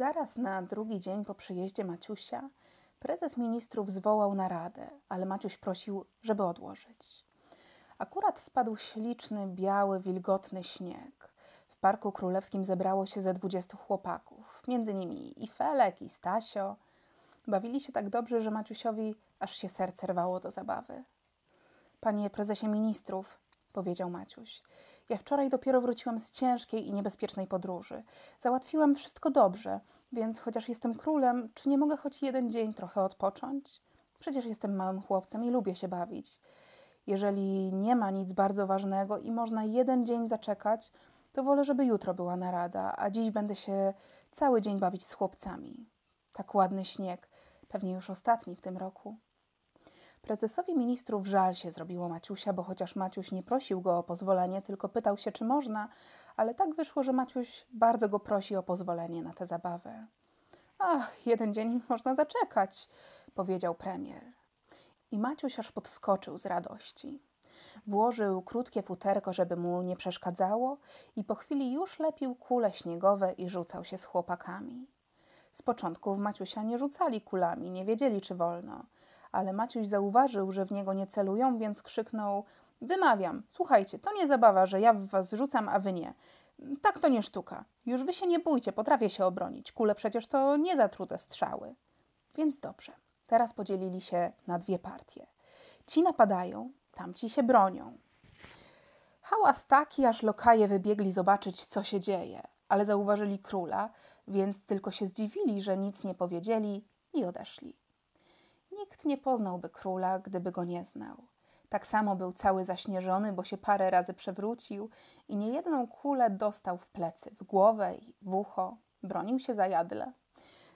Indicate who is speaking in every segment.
Speaker 1: Zaraz na drugi dzień po przyjeździe Maciusia prezes ministrów zwołał naradę, ale Maciuś prosił, żeby odłożyć. Akurat spadł śliczny, biały, wilgotny śnieg. W Parku Królewskim zebrało się ze dwudziestu chłopaków, między nimi i Felek, i Stasio. Bawili się tak dobrze, że Maciusiowi aż się serce rwało do zabawy. Panie prezesie ministrów, powiedział Maciuś, ja wczoraj dopiero wróciłam z ciężkiej i niebezpiecznej podróży. Załatwiłam wszystko dobrze, więc chociaż jestem królem, czy nie mogę choć jeden dzień trochę odpocząć? Przecież jestem małym chłopcem i lubię się bawić. Jeżeli nie ma nic bardzo ważnego i można jeden dzień zaczekać, to wolę, żeby jutro była narada, a dziś będę się cały dzień bawić z chłopcami. Tak ładny śnieg, pewnie już ostatni w tym roku. Prezesowi ministrów żal się zrobiło Maciusia, bo chociaż Maciuś nie prosił go o pozwolenie, tylko pytał się, czy można, ale tak wyszło, że Maciuś bardzo go prosi o pozwolenie na tę zabawę. Ach, jeden dzień można zaczekać, powiedział premier. I Maciuś aż podskoczył z radości. Włożył krótkie futerko, żeby mu nie przeszkadzało, i po chwili już lepił kule śniegowe i rzucał się z chłopakami. Z początku w Maciusia nie rzucali kulami, nie wiedzieli, czy wolno, ale Maciuś zauważył, że w niego nie celują, więc krzyknął: Wymawiam, słuchajcie, to nie zabawa, że ja w was rzucam, a wy nie. Tak to nie sztuka. Już wy się nie bójcie, potrafię się obronić. Kule przecież to nie zatrute strzały. Więc dobrze. Teraz podzielili się na dwie partie. Ci napadają, tamci się bronią. Hałas taki, aż lokaje wybiegli zobaczyć, co się dzieje, ale zauważyli króla, więc tylko się zdziwili, że nic nie powiedzieli i odeszli. Nikt nie poznałby króla, gdyby go nie znał. Tak samo był cały zaśnieżony, bo się parę razy przewrócił i niejedną kulę dostał w plecy, w głowę i w ucho. Bronił się za jadle.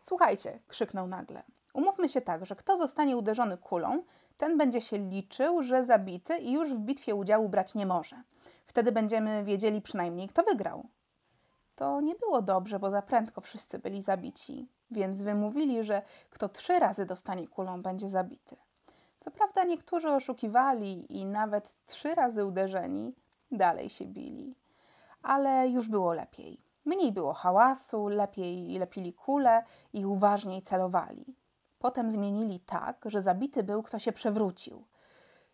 Speaker 1: Słuchajcie, krzyknął nagle. Umówmy się tak, że kto zostanie uderzony kulą, ten będzie się liczył, że zabity i już w bitwie udziału brać nie może. Wtedy będziemy wiedzieli przynajmniej, kto wygrał. To nie było dobrze, bo za prędko wszyscy byli zabici, więc wymówili, że kto trzy razy dostanie kulą, będzie zabity. Co prawda niektórzy oszukiwali i nawet trzy razy uderzeni dalej się bili. Ale już było lepiej. Mniej było hałasu, lepiej lepili kule i uważniej celowali. Potem zmienili tak, że zabity był, kto się przewrócił.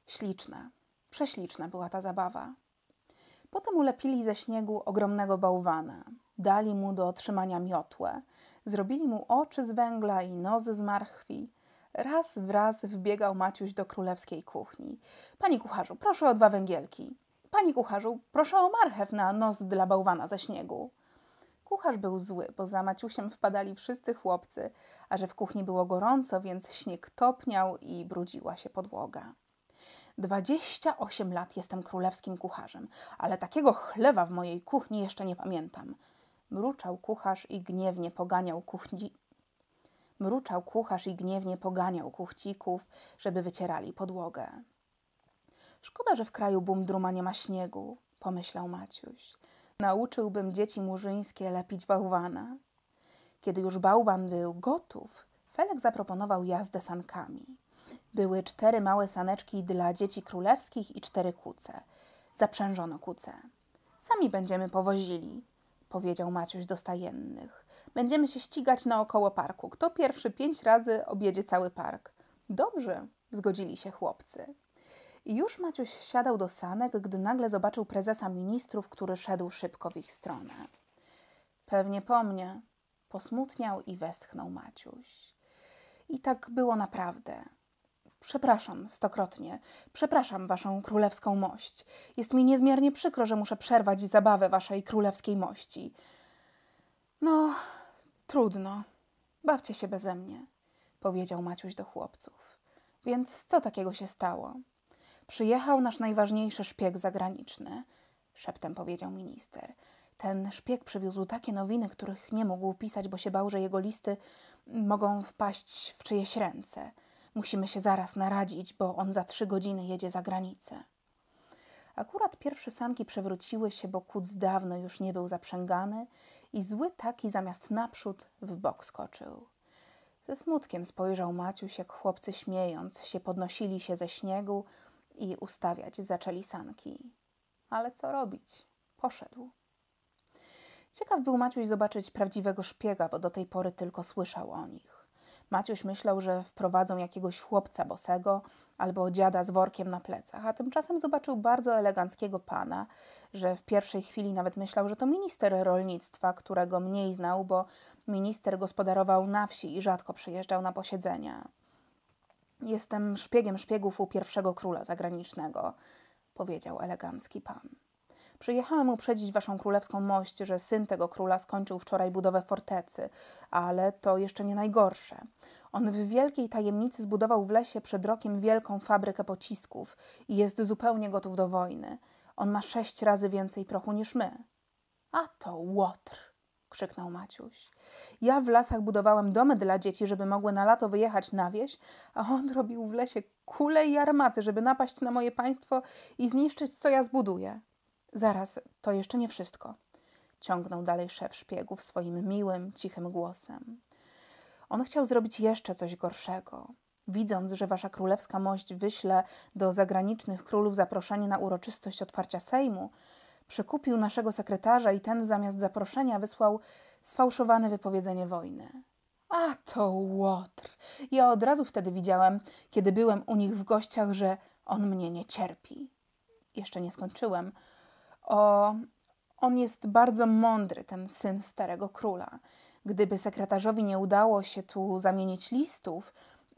Speaker 1: Śliczna, prześliczna była ta zabawa. Potem ulepili ze śniegu ogromnego bałwana, dali mu do trzymania miotłę, zrobili mu oczy z węgla i nozy z marchwi. Raz wraz wbiegał Maciuś do królewskiej kuchni. Panie kucharzu, proszę o dwa węgielki. Panie kucharzu, proszę o marchew na nos dla bałwana ze śniegu. Kucharz był zły, bo za Maciusiem wpadali wszyscy chłopcy, a że w kuchni było gorąco, więc śnieg topniał i brudziła się podłoga. 28 lat jestem królewskim kucharzem, ale takiego chlewa w mojej kuchni jeszcze nie pamiętam. Mruczał kucharz i gniewnie poganiał kuchni. Mruczał kucharz i gniewnie poganiał kuchcików, żeby wycierali podłogę. Szkoda, że w kraju bumdruma nie ma śniegu, pomyślał Maciuś. Nauczyłbym dzieci murzyńskie lepić bałwana. Kiedy już bałwan był gotów, Felek zaproponował jazdę sankami. Były cztery małe saneczki dla dzieci królewskich i cztery kuce. Zaprzężono kuce. Sami będziemy powozili, powiedział Maciuś do stajennych. Będziemy się ścigać naokoło parku. Kto pierwszy pięć razy objedzie cały park? Dobrze, zgodzili się chłopcy. I już Maciuś siadał do sanek, gdy nagle zobaczył prezesa ministrów, który szedł szybko w ich stronę. Pewnie po mnie, posmutniał i westchnął Maciuś. I tak było naprawdę. Przepraszam stokrotnie. Przepraszam waszą królewską mość. Jest mi niezmiernie przykro, że muszę przerwać zabawę waszej królewskiej mości. No, trudno. Bawcie się beze mnie, powiedział Maciuś do chłopców. Więc co takiego się stało? Przyjechał nasz najważniejszy szpieg zagraniczny, szeptem powiedział minister. Ten szpieg przywiózł takie nowiny, których nie mógł pisać, bo się bał, że jego listy mogą wpaść w czyjeś ręce. Musimy się zaraz naradzić, bo on za trzy godziny jedzie za granicę. Akurat pierwsze sanki przewróciły się, bo kuc dawno już nie był zaprzęgany i zły taki zamiast naprzód w bok skoczył. Ze smutkiem spojrzał Maciuś, jak chłopcy śmiejąc się podnosili się ze śniegu i ustawiać zaczęli sanki. Ale co robić? Poszedł. Ciekaw był Maciuś zobaczyć prawdziwego szpiega, bo do tej pory tylko słyszał o nich. Maciuś myślał, że wprowadzą jakiegoś chłopca bosego albo dziada z workiem na plecach, a tymczasem zobaczył bardzo eleganckiego pana, że w pierwszej chwili nawet myślał, że to minister rolnictwa, którego mniej znał, bo minister gospodarował na wsi i rzadko przyjeżdżał na posiedzenia. Jestem szpiegiem szpiegów u pierwszego króla zagranicznego, powiedział elegancki pan. Przyjechałem uprzedzić waszą królewską mość, że syn tego króla skończył wczoraj budowę fortecy, ale to jeszcze nie najgorsze. On w wielkiej tajemnicy zbudował w lesie przed rokiem wielką fabrykę pocisków i jest zupełnie gotów do wojny. On ma sześć razy więcej prochu niż my. A to łotr! krzyknął Maciuś. Ja w lasach budowałem domy dla dzieci, żeby mogły na lato wyjechać na wieś, a on robił w lesie kule i armaty, żeby napaść na moje państwo i zniszczyć, co ja zbuduję. Zaraz, to jeszcze nie wszystko. Ciągnął dalej szef szpiegów swoim miłym, cichym głosem. On chciał zrobić jeszcze coś gorszego. Widząc, że wasza królewska mość wyśle do zagranicznych królów zaproszenie na uroczystość otwarcia Sejmu, przekupił naszego sekretarza i ten zamiast zaproszenia wysłał sfałszowane wypowiedzenie wojny. A to łotr! Ja od razu wtedy widziałem, kiedy byłem u nich w gościach, że on mnie nie cierpi. Jeszcze nie skończyłem o, on jest bardzo mądry, ten syn starego króla. Gdyby sekretarzowi nie udało się tu zamienić listów,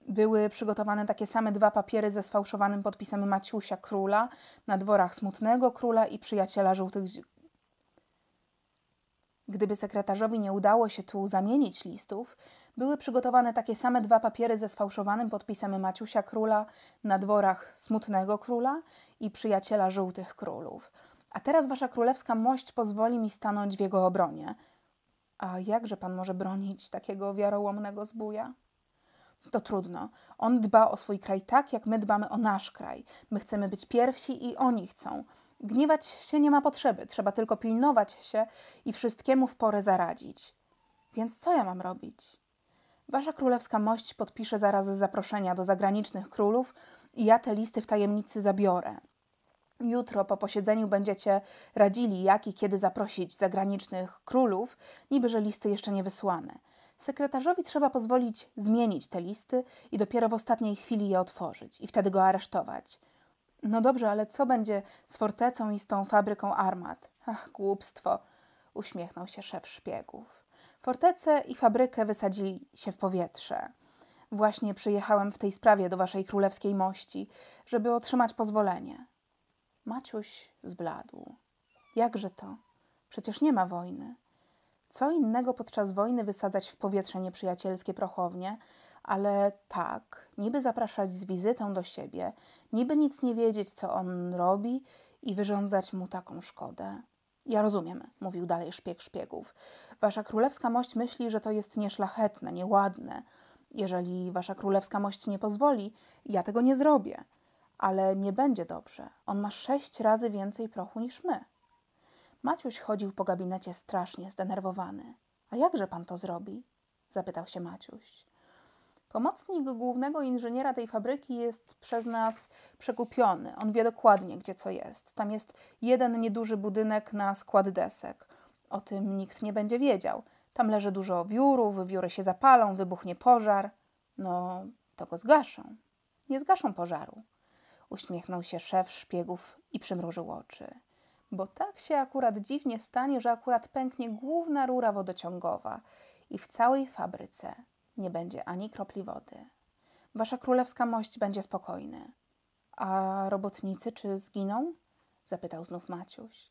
Speaker 1: były przygotowane takie same dwa papiery ze sfałszowanym podpisem Maciusia króla na dworach smutnego króla i przyjaciela żółtych. Gdyby sekretarzowi nie udało się tu zamienić listów, były przygotowane takie same dwa papiery ze sfałszowanym podpisem Maciusia króla na dworach smutnego króla i przyjaciela żółtych królów. A teraz wasza królewska mość pozwoli mi stanąć w jego obronie. A jakże pan może bronić takiego wiarołomnego zbója? To trudno. On dba o swój kraj tak, jak my dbamy o nasz kraj. My chcemy być pierwsi i oni chcą. Gniewać się nie ma potrzeby, trzeba tylko pilnować się i wszystkiemu w porę zaradzić. Więc co ja mam robić? Wasza królewska mość podpisze zaraz zaproszenia do zagranicznych królów i ja te listy w tajemnicy zabiorę jutro po posiedzeniu będziecie radzili, jak i kiedy zaprosić zagranicznych królów, niby że listy jeszcze nie wysłane. Sekretarzowi trzeba pozwolić zmienić te listy i dopiero w ostatniej chwili je otworzyć i wtedy go aresztować. No dobrze, ale co będzie z fortecą i z tą fabryką armat? Ach, głupstwo, uśmiechnął się szef szpiegów. Fortecę i fabrykę wysadzili się w powietrze. Właśnie przyjechałem w tej sprawie do waszej królewskiej mości, żeby otrzymać pozwolenie. Maciuś zbladł. Jakże to? Przecież nie ma wojny. Co innego podczas wojny wysadzać w powietrze nieprzyjacielskie prochownie, ale tak, niby zapraszać z wizytą do siebie, niby nic nie wiedzieć, co on robi i wyrządzać mu taką szkodę. Ja rozumiem, mówił dalej szpieg szpiegów. Wasza królewska mość myśli, że to jest nieszlachetne, nieładne. Jeżeli wasza królewska mość nie pozwoli, ja tego nie zrobię ale nie będzie dobrze. On ma sześć razy więcej prochu niż my. Maciuś chodził po gabinecie strasznie zdenerwowany. A jakże pan to zrobi? zapytał się Maciuś. Pomocnik głównego inżyniera tej fabryki jest przez nas przekupiony. On wie dokładnie, gdzie co jest. Tam jest jeden nieduży budynek na skład desek. O tym nikt nie będzie wiedział. Tam leży dużo wiórów, wióry się zapalą, wybuchnie pożar. No, to go zgaszą. Nie zgaszą pożaru uśmiechnął się szef szpiegów i przymrużył oczy. Bo tak się akurat dziwnie stanie, że akurat pęknie główna rura wodociągowa i w całej fabryce nie będzie ani kropli wody. Wasza królewska mość będzie spokojny. A robotnicy czy zginą? zapytał znów Maciuś.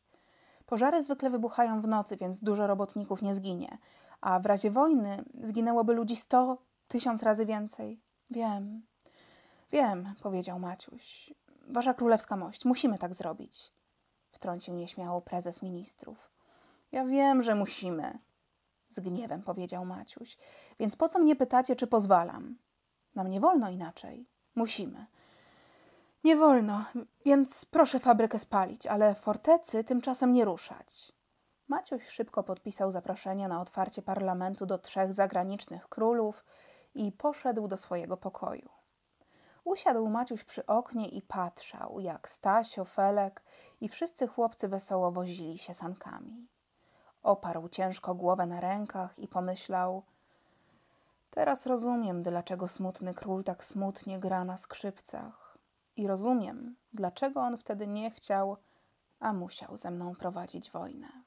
Speaker 1: Pożary zwykle wybuchają w nocy, więc dużo robotników nie zginie, a w razie wojny zginęłoby ludzi sto, tysiąc razy więcej. Wiem, Wiem, powiedział Maciuś. Wasza królewska mość, musimy tak zrobić. Wtrącił nieśmiało prezes ministrów. Ja wiem, że musimy, z gniewem powiedział Maciuś. Więc po co mnie pytacie, czy pozwalam? Nam nie wolno inaczej. Musimy. Nie wolno, więc proszę fabrykę spalić, ale fortecy tymczasem nie ruszać. Maciuś szybko podpisał zaproszenie na otwarcie parlamentu do trzech zagranicznych królów i poszedł do swojego pokoju. Usiadł Maciuś przy oknie i patrzał, jak Stasio, Felek i wszyscy chłopcy wesoło wozili się sankami. Oparł ciężko głowę na rękach i pomyślał – Teraz rozumiem, dlaczego smutny król tak smutnie gra na skrzypcach. I rozumiem, dlaczego on wtedy nie chciał, a musiał ze mną prowadzić wojnę.